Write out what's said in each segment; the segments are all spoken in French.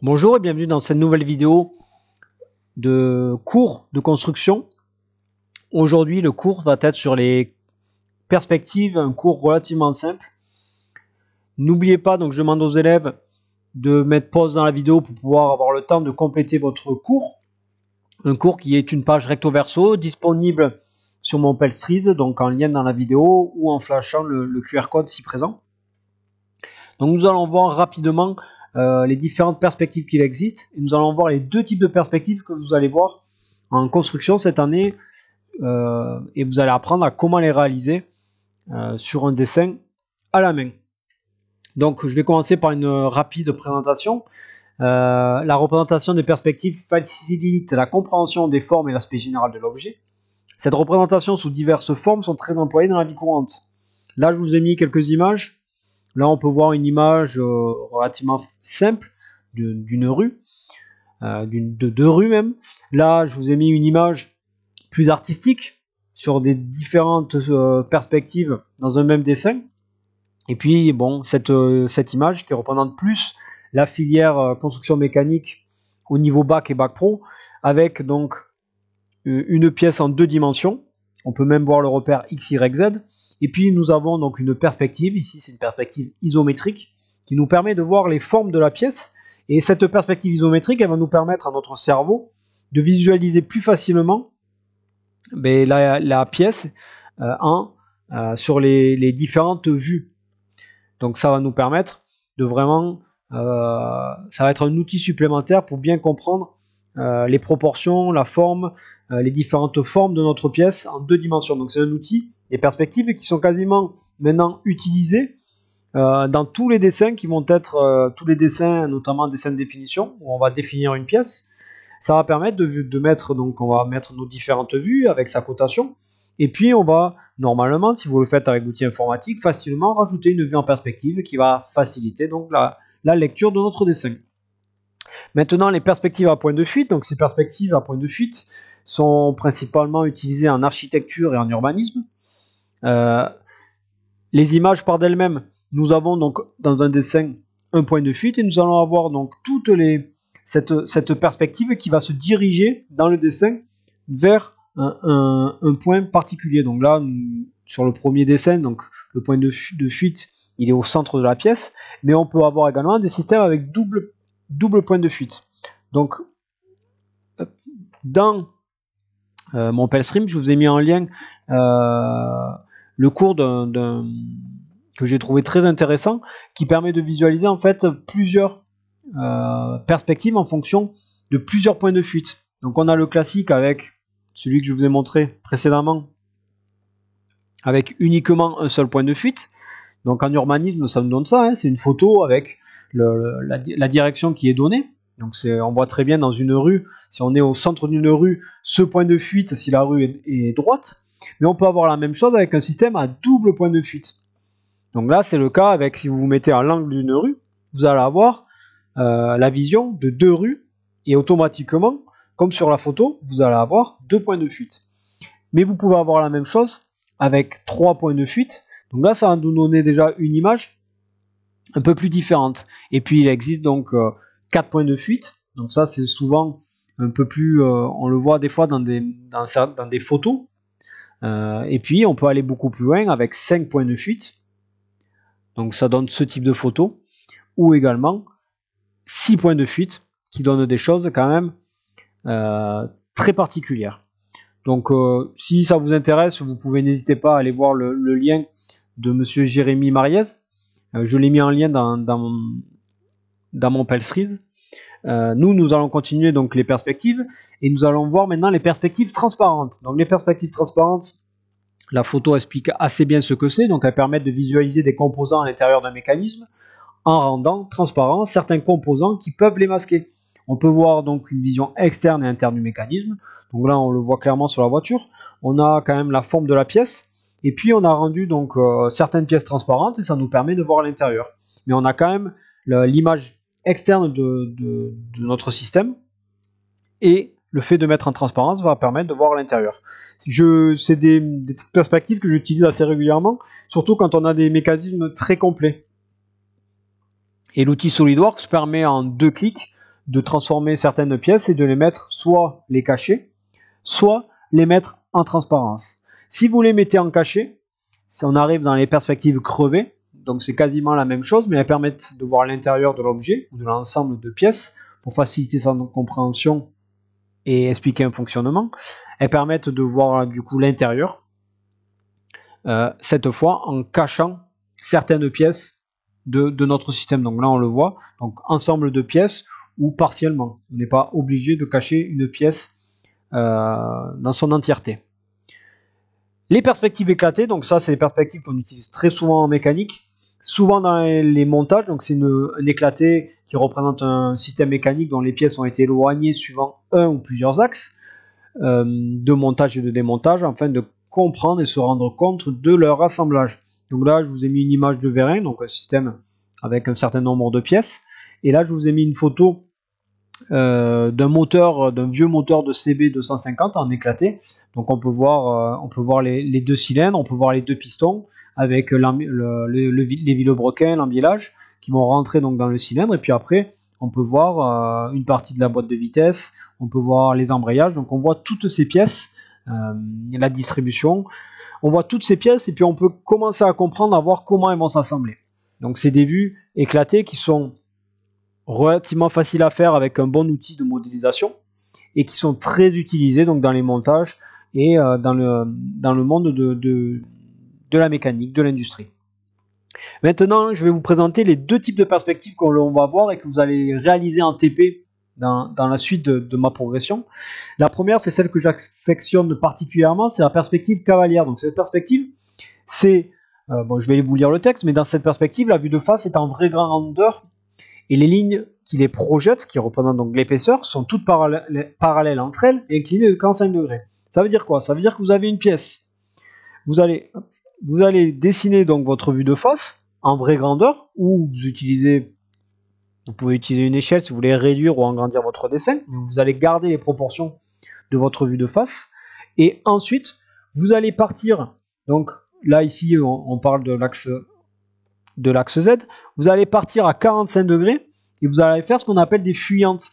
Bonjour et bienvenue dans cette nouvelle vidéo de cours de construction. Aujourd'hui, le cours va être sur les perspectives, un cours relativement simple. N'oubliez pas, donc je demande aux élèves de mettre pause dans la vidéo pour pouvoir avoir le temps de compléter votre cours. Un cours qui est une page recto verso disponible sur mon Pelstriz, donc en lien dans la vidéo ou en flashant le, QR code si présent. Donc nous allons voir rapidement euh, les différentes perspectives qu'il existe. Et nous allons voir les deux types de perspectives que vous allez voir en construction cette année. Euh, et vous allez apprendre à comment les réaliser euh, sur un dessin à la main. Donc je vais commencer par une rapide présentation. la représentation des perspectives facilite la compréhension des formes et l'aspect général de l'objet. Cette représentation sous diverses formes sont très employées dans la vie courante. Là, je vous ai mis quelques images Là, on peut voir une image euh, relativement simple d'une rue, euh, de deux rues même. Là, je vous ai mis une image plus artistique sur des différentes euh, perspectives dans un même dessin. Et puis, bon, cette, cette image qui représente plus la filière construction mécanique au niveau bac et bac pro, avec donc une pièce en deux dimensions. On peut même voir le repère x, y, z et puis nous avons donc une perspective, ici c'est une perspective isométrique, qui nous permet de voir les formes de la pièce. Et cette perspective isométrique, elle va nous permettre à notre cerveau de visualiser plus facilement ben, la, pièce euh, euh, sur les, différentes vues. Donc ça va nous permettre de vraiment... Euh, ça va être un outil supplémentaire pour bien comprendre les proportions, la forme, les différentes formes de notre pièce en deux dimensions. Donc c'est un outil les perspectives qui sont quasiment maintenant utilisées euh, dans tous les dessins qui vont être, euh, tous les dessins, notamment dessins de définition, où on va définir une pièce. Ça va permettre de, mettre, donc on va mettre nos différentes vues avec sa cotation, et puis on va, normalement, si vous le faites avec l'outil informatique, facilement rajouter une vue en perspective qui va faciliter donc la, la lecture de notre dessin. Maintenant, les perspectives à point de fuite, donc ces perspectives à point de fuite sont principalement utilisées en architecture et en urbanisme. Euh, les images par d'elles-mêmes. Nous avons donc dans un dessin un point de fuite et nous allons avoir donc toute les, cette, perspective qui va se diriger dans le dessin vers un, point particulier. Donc là, sur le premier dessin, donc le point de, fuite, il est au centre de la pièce, mais on peut avoir également des systèmes avec double, double point de fuite. Donc dans euh, mon stream je vous ai mis en lien euh, le cours d'un que j'ai trouvé très intéressant, qui permet de visualiser en fait plusieurs euh, perspectives en fonction de plusieurs points de fuite. Donc on a le classique avec celui que je vous ai montré précédemment, avec uniquement un seul point de fuite. Donc en urbanisme, ça nous donne ça, hein. c'est une photo avec la, direction qui est donnée. Donc on voit très bien dans une rue, si on est au centre d'une rue, ce point de fuite, si la rue est droite, mais on peut avoir la même chose avec un système à double point de fuite. Donc là, c'est le cas avec, si vous vous mettez à l'angle d'une rue, vous allez avoir euh, la vision de deux rues, et automatiquement, comme sur la photo, vous allez avoir deux points de fuite. Mais vous pouvez avoir la même chose avec trois points de fuite. Donc là, ça va nous donner déjà une image un peu plus différente. Et puis, il existe donc euh, quatre points de fuite. Donc ça, c'est souvent un peu plus, euh, on le voit des fois dans des, dans des photos euh, et puis on peut aller beaucoup plus loin avec 5 points de fuite. Donc ça donne ce type de photo. Ou également 6 points de fuite qui donnent des choses quand même euh, très particulières. Donc euh, si ça vous intéresse, vous pouvez n'hésitez pas à aller voir le, lien de monsieur Jérémy Mariez. je l'ai mis en lien dans, dans mon Pelstreeze. Euh, nous, nous allons continuer donc les perspectives et nous allons voir maintenant les perspectives transparentes. Donc les perspectives transparentes, la photo explique assez bien ce que c'est, donc elles permettent de visualiser des composants à l'intérieur d'un mécanisme en rendant transparents certains composants qui peuvent les masquer. On peut voir donc une vision externe et interne du mécanisme. Donc là, on le voit clairement sur la voiture. On a quand même la forme de la pièce. Et puis on a rendu donc euh, certaines pièces transparentes et ça nous permet de voir l'intérieur. Mais on a quand même l'image externe de, notre système. Et le fait de mettre en transparence va permettre de voir l'intérieur. C'est des, des, perspectives que j'utilise assez régulièrement, surtout quand on a des mécanismes très complets. Et l'outil SolidWorks permet en deux clics de transformer certaines pièces et de les mettre soit les cacher, soit les mettre en transparence. Si vous les mettez en cachet si on arrive dans les perspectives crevées, donc c'est quasiment la même chose, mais elles permettent de voir l'intérieur de l'objet ou de l'ensemble de pièces pour faciliter sa compréhension et expliquer un fonctionnement. Elles permettent de voir du coup l'intérieur, euh, cette fois en cachant certaines pièces de, notre système. Donc là on le voit, donc ensemble de pièces ou partiellement. On n'est pas obligé de cacher une pièce euh, dans son entièreté. Les perspectives éclatées, donc ça c'est les perspectives qu'on utilise très souvent en mécanique souvent dans les montages, donc c'est un éclaté qui représente un système mécanique dont les pièces ont été éloignées suivant un ou plusieurs axes euh, de montage et de démontage afin de comprendre et se rendre compte de leur assemblage. Donc là, je vous ai mis une image de vérin, donc un système avec un certain nombre de pièces. Et là, je vous ai mis une photo euh, d'un moteur, d'un vieux moteur de CB 250 en éclaté. Donc on peut voir, euh, on peut voir les, deux cylindres, on peut voir les deux pistons avec le, les vilebrequins, l'embielage qui vont rentrer donc dans le cylindre. Et puis après, on peut voir euh, une partie de la boîte de vitesse, on peut voir les embrayages. Donc on voit toutes ces pièces, la distribution. On voit toutes ces pièces et puis on peut commencer à comprendre, à voir comment elles vont s'assembler. Donc c'est des vues éclatées qui sont relativement facile à faire avec un bon outil de modélisation et qui sont très utilisés donc, dans les montages et euh, dans, le, dans le monde de, de, la mécanique, de l'industrie. Maintenant, je vais vous présenter les deux types de perspectives qu'on va voir et que vous allez réaliser en TP dans, la suite de, ma progression. La première, c'est celle que j'affectionne particulièrement, c'est la perspective cavalière. Donc cette perspective, c'est... Euh, bon, je vais vous lire le texte, mais dans cette perspective, la vue de face est en grand grandeur et les lignes qui les projettent, qui représentent donc l'épaisseur, sont toutes parallèles, entre elles et inclinées de 45 degrés. Ça veut dire quoi Ça veut dire que vous avez une pièce. Vous allez, dessiner donc votre vue de face en vraie grandeur ou vous utilisez vous pouvez utiliser une échelle si vous voulez réduire ou agrandir votre dessin. Vous allez garder les proportions de votre vue de face. Et ensuite, vous allez partir. Donc là, ici, on parle de l'axe de l'axe Z, vous allez partir à 45 degrés et vous allez faire ce qu'on appelle des fuyantes.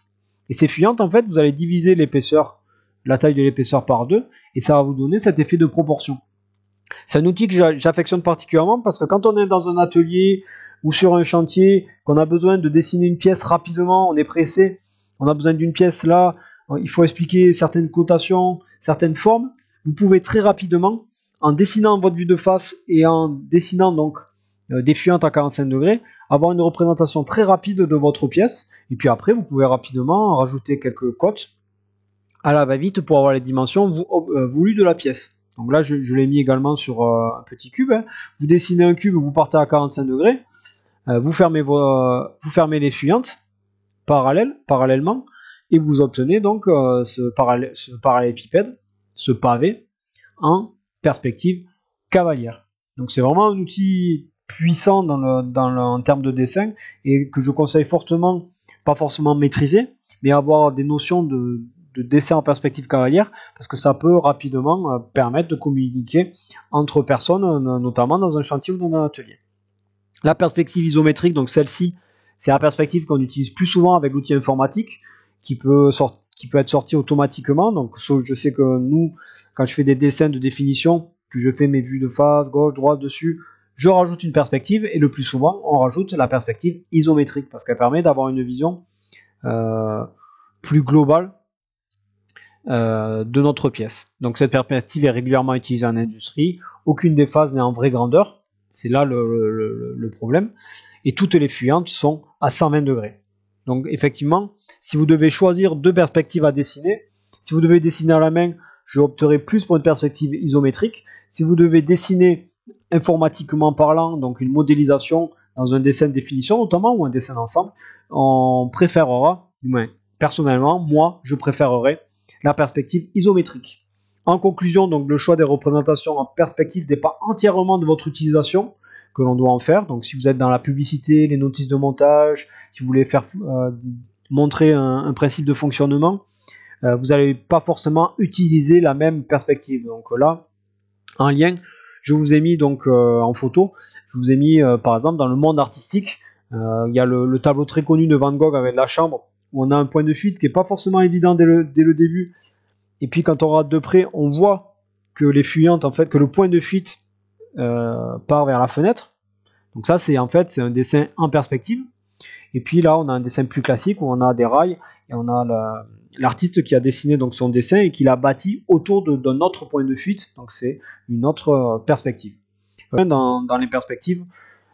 Et ces fuyantes, en fait, vous allez diviser l'épaisseur, la taille de l'épaisseur par deux, et ça va vous donner cet effet de proportion. C'est un outil que j'affectionne particulièrement parce que quand on est dans un atelier ou sur un chantier, qu'on a besoin de dessiner une pièce rapidement, on est pressé, on a besoin d'une pièce là, euh, il faut expliquer certaines cotations, certaines formes, vous pouvez très rapidement, en dessinant votre vue de face et en dessinant donc euh, des fuyantes à 45 degrés, avoir une représentation très rapide de votre pièce, et puis après vous pouvez rapidement rajouter quelques cotes à la va-vite pour avoir les dimensions euh, voulues de la pièce. Donc là je, l'ai mis également sur euh, un petit cube, hein. vous dessinez un cube, vous partez à 45 degrés, vous, fermez vous fermez les fuyantes parallèles, parallèlement, et vous obtenez donc ce, parallèle, épipède, ce pavé, en perspective cavalière. Donc c'est vraiment un outil puissant dans le, en termes de dessin et que je conseille fortement, pas forcément maîtriser, mais avoir des notions de, dessin en perspective cavalière parce que ça peut rapidement euh, permettre de communiquer entre personnes, euh, notamment dans un chantier ou dans un atelier. La perspective isométrique, donc celle-ci, c'est la perspective qu'on utilise plus souvent avec l'outil informatique qui peut, qui peut être sorti automatiquement. Donc, je sais que nous, quand je fais des dessins de définition, puis je fais mes vues de face, gauche, droite dessus, je rajoute une perspective et le plus souvent on rajoute la perspective isométrique parce qu'elle permet d'avoir une vision euh, plus globale euh, de notre pièce. Donc cette perspective est régulièrement utilisée en industrie, aucune des phases n'est en vraie grandeur, c'est là le, problème, et toutes les fuyantes sont à 120 degrés. Donc effectivement, si vous devez choisir deux perspectives à dessiner, si vous devez dessiner à la main, je opterai plus pour une perspective isométrique. Si vous devez dessiner informatiquement parlant, donc une modélisation dans un dessin de définition notamment ou un dessin d'ensemble, on préférera, du moins personnellement, moi je préférerais la perspective isométrique. En conclusion, donc le choix des représentations en perspective dépend entièrement de votre utilisation que l'on doit en faire. Donc si vous êtes dans la publicité, les notices de montage, si vous voulez faire euh, montrer un, principe de fonctionnement, euh, vous n'allez pas forcément utiliser la même perspective. Donc là, en lien je vous ai mis donc euh, en photo, je vous ai mis euh, par exemple dans le monde artistique, euh, il y a le, tableau très connu de Van Gogh avec la chambre, où on a un point de fuite qui n'est pas forcément évident dès le, début. Et puis quand on regarde de près, on voit que les fuyantes, en fait, que le point de fuite part vers la fenêtre. Donc ça, c'est en fait c'est un dessin en perspective. Et puis là, on a un dessin plus classique où on a des rails et on a l'artiste qui a dessiné donc son dessin et qui l'a bâti autour d'un autre point de fuite. Donc c'est une autre euh, perspective. Dans, les perspectives,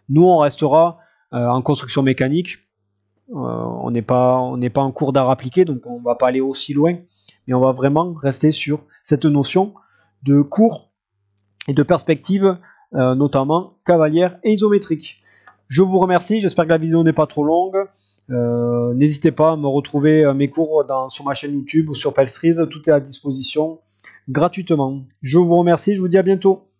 nous on restera euh, en construction mécanique. Euh, on n'est pas pas en cours d'art appliqué, donc on va pas aller aussi loin. Mais on va vraiment rester sur cette notion de cours et de perspective, notamment cavalière et isométrique. Je vous remercie, j'espère que la vidéo n'est pas trop longue. Euh, n'hésitez pas à me retrouver euh, mes cours dans, sur ma chaîne YouTube ou sur Pelstriz. Tout est à disposition gratuitement. Je vous remercie, je vous dis à bientôt.